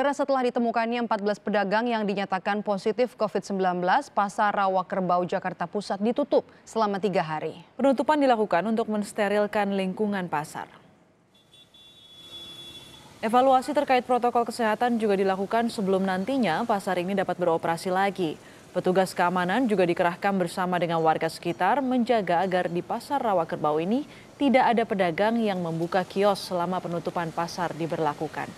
Karena setelah ditemukannya 14 pedagang yang dinyatakan positif COVID-19, Pasar Rawa Kerbau Jakarta Pusat ditutup selama tiga hari. Penutupan dilakukan untuk mensterilkan lingkungan pasar. Evaluasi terkait protokol kesehatan juga dilakukan sebelum nantinya pasar ini dapat beroperasi lagi. Petugas keamanan juga dikerahkan bersama dengan warga sekitar menjaga agar di pasar Rawa Kerbau ini tidak ada pedagang yang membuka kios selama penutupan pasar diberlakukan.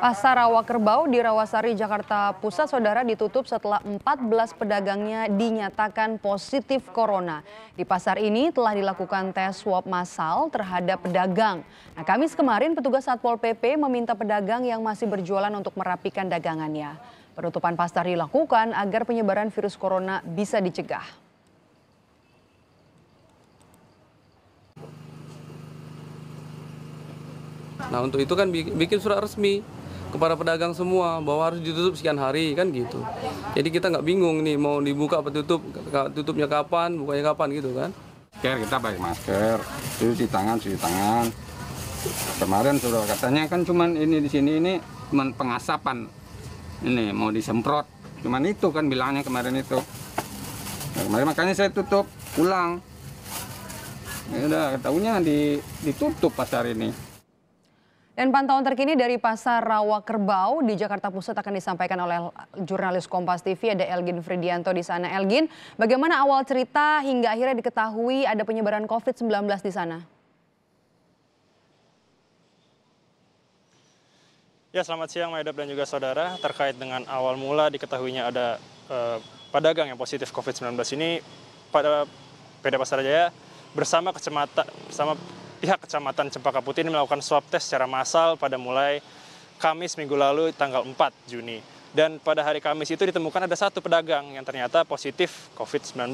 Pasar Rawa Kerbau di Rawasari, Jakarta Pusat, saudara ditutup setelah 14 pedagangnya dinyatakan positif corona. Di pasar ini telah dilakukan tes swab massal terhadap pedagang. Nah, Kamis kemarin petugas Satpol PP meminta pedagang yang masih berjualan untuk merapikan dagangannya. Penutupan pasar dilakukan agar penyebaran virus corona bisa dicegah. Nah untuk itu kan bikin surat resmi kepada pedagang semua bahwa harus ditutup sekian hari kan gitu. Jadi kita nggak bingung nih mau dibuka atau tutup, tutupnya kapan, bukanya kapan gitu kan. Masker kita pakai masker, cuci tangan, cuci tangan. Kemarin sudah katanya kan cuman ini di sini ini cuman pengasapan ini mau disemprot cuman itu kan bilangnya kemarin itu nah, kemarin makanya saya tutup ulang ya udah tahunya di ditutup pasar ini dan pantauan terkini dari Pasar Rawa Kerbau di Jakarta Pusat akan disampaikan oleh jurnalis Kompas TV ada Elgin Fridianto di sana. Elgin, bagaimana awal cerita hingga akhirnya diketahui ada penyebaran COVID-19 di sana? Ya, selamat siang Maedab dan juga saudara. Terkait dengan awal mula diketahuinya ada eh, pedagang yang positif COVID-19 ini pada PD Pasar Jaya bersama kecamatan bersama pihak Kecamatan Cempaka Putih ini melakukan swab test secara massal pada mulai Kamis minggu lalu tanggal 4 Juni. Dan pada hari Kamis itu ditemukan ada satu pedagang yang ternyata positif COVID-19.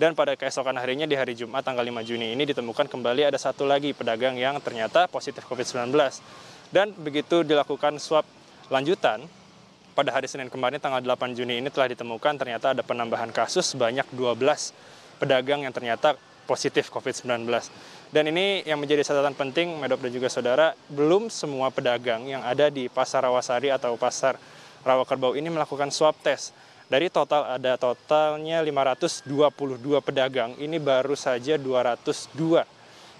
Dan pada keesokan harinya di hari Jumat tanggal 5 Juni ini ditemukan kembali ada satu lagi pedagang yang ternyata positif COVID-19. Dan begitu dilakukan swab lanjutan, pada hari Senin kemarin tanggal 8 Juni ini telah ditemukan ternyata ada penambahan kasus sebanyak 12 pedagang yang ternyata positif COVID-19. Dan ini yang menjadi catatan penting, Medop dan juga saudara, belum semua pedagang yang ada di Pasar Rawasari atau Pasar Rawakerbau ini melakukan swab test. Dari total ada totalnya 522 pedagang, ini baru saja 202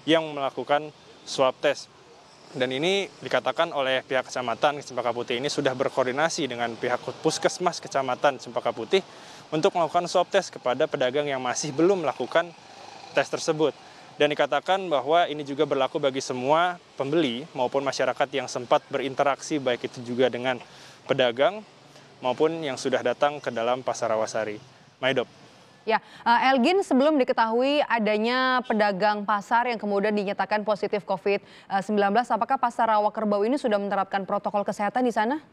yang melakukan swab test. Dan ini dikatakan oleh pihak kecamatan Cempaka Putih ini sudah berkoordinasi dengan pihak puskesmas kecamatan Cempaka Putih untuk melakukan swab test kepada pedagang yang masih belum melakukan tes tersebut. Dan dikatakan bahwa ini juga berlaku bagi semua pembeli maupun masyarakat yang sempat berinteraksi baik itu juga dengan pedagang maupun yang sudah datang ke dalam pasar Rawasari. Maidop. Ya, eh, Elgin sebelum diketahui adanya pedagang pasar yang kemudian dinyatakan positif COVID-19, eh, apakah pasar Rawa Kerbau ini sudah menerapkan protokol kesehatan di sana?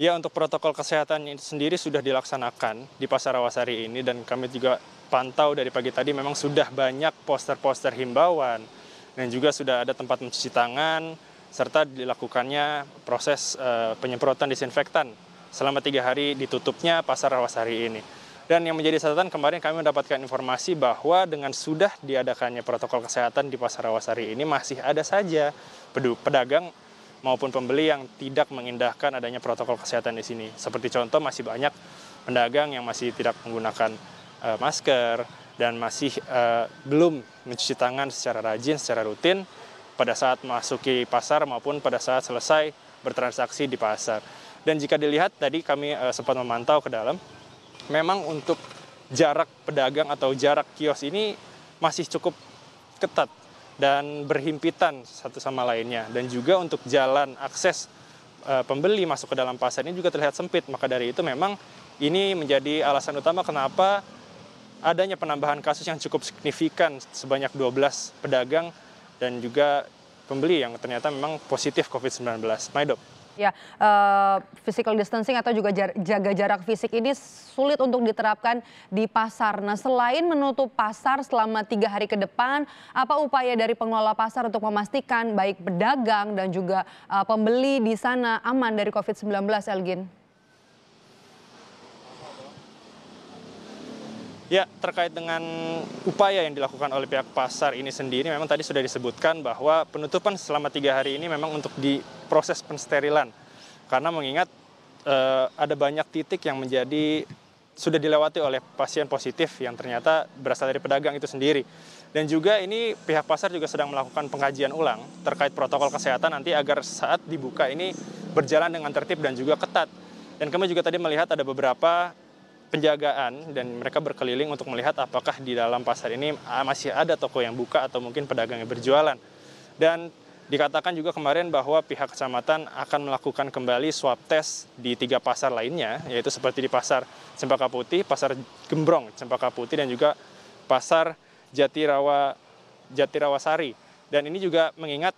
Ya untuk protokol kesehatan sendiri sudah dilaksanakan di Pasar Awasari ini dan kami juga pantau dari pagi tadi memang sudah banyak poster-poster himbauan dan juga sudah ada tempat mencuci tangan serta dilakukannya proses uh, penyemprotan disinfektan selama tiga hari ditutupnya Pasar Awasari ini. Dan yang menjadi catatan kemarin kami mendapatkan informasi bahwa dengan sudah diadakannya protokol kesehatan di Pasar Awasari ini masih ada saja pedagang maupun pembeli yang tidak mengindahkan adanya protokol kesehatan di sini. Seperti contoh masih banyak pedagang yang masih tidak menggunakan uh, masker dan masih uh, belum mencuci tangan secara rajin, secara rutin pada saat memasuki pasar maupun pada saat selesai bertransaksi di pasar. Dan jika dilihat tadi kami uh, sempat memantau ke dalam, memang untuk jarak pedagang atau jarak kios ini masih cukup ketat dan berhimpitan satu sama lainnya. Dan juga untuk jalan akses e, pembeli masuk ke dalam pasar ini juga terlihat sempit. Maka dari itu memang ini menjadi alasan utama kenapa adanya penambahan kasus yang cukup signifikan sebanyak 12 pedagang dan juga pembeli yang ternyata memang positif COVID-19. Maidop. Ya, uh, physical distancing atau juga jar jaga jarak fisik ini sulit untuk diterapkan di pasar. Nah, selain menutup pasar selama tiga hari ke depan, apa upaya dari pengelola pasar untuk memastikan baik pedagang dan juga uh, pembeli di sana aman dari COVID-19, Elgin? Ya, terkait dengan upaya yang dilakukan oleh pihak pasar ini sendiri, memang tadi sudah disebutkan bahwa penutupan selama tiga hari ini memang untuk di proses pensterilan karena mengingat eh, ada banyak titik yang menjadi sudah dilewati oleh pasien positif yang ternyata berasal dari pedagang itu sendiri. Dan juga ini pihak pasar juga sedang melakukan pengkajian ulang terkait protokol kesehatan nanti agar saat dibuka ini berjalan dengan tertib dan juga ketat. Dan kami juga tadi melihat ada beberapa penjagaan dan mereka berkeliling untuk melihat apakah di dalam pasar ini ah, masih ada toko yang buka atau mungkin pedagang yang berjualan. Dan Dikatakan juga kemarin bahwa pihak kecamatan akan melakukan kembali swab test di tiga pasar lainnya, yaitu seperti di pasar Cempaka Putih, pasar Gembrong Cempaka Putih, dan juga pasar Jatirawa Jatirawasari. Dan ini juga mengingat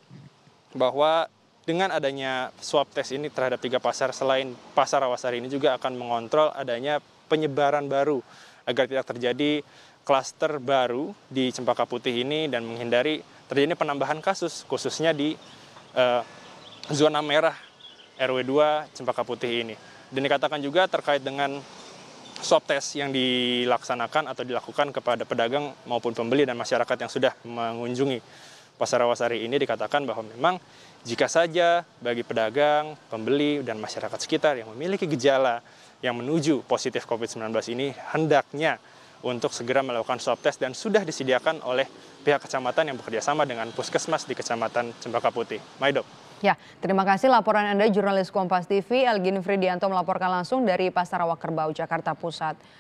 bahwa dengan adanya swab test ini terhadap tiga pasar selain pasar Rawasari ini juga akan mengontrol adanya penyebaran baru agar tidak terjadi klaster baru di Cempaka Putih ini dan menghindari terjadi penambahan kasus khususnya di uh, zona merah RW 2 Cempaka Putih ini. Dan dikatakan juga terkait dengan swab test yang dilaksanakan atau dilakukan kepada pedagang maupun pembeli dan masyarakat yang sudah mengunjungi Pasar Rawasari ini dikatakan bahwa memang jika saja bagi pedagang, pembeli, dan masyarakat sekitar yang memiliki gejala yang menuju positif COVID-19 ini hendaknya untuk segera melakukan swab test dan sudah disediakan oleh pihak kecamatan yang bekerja sama dengan puskesmas di Kecamatan Cempaka Putih. Maidop. Ya, terima kasih laporan Anda jurnalis Kompas TV Elgin Fridianto melaporkan langsung dari Pasar Awak Kerbau Jakarta Pusat.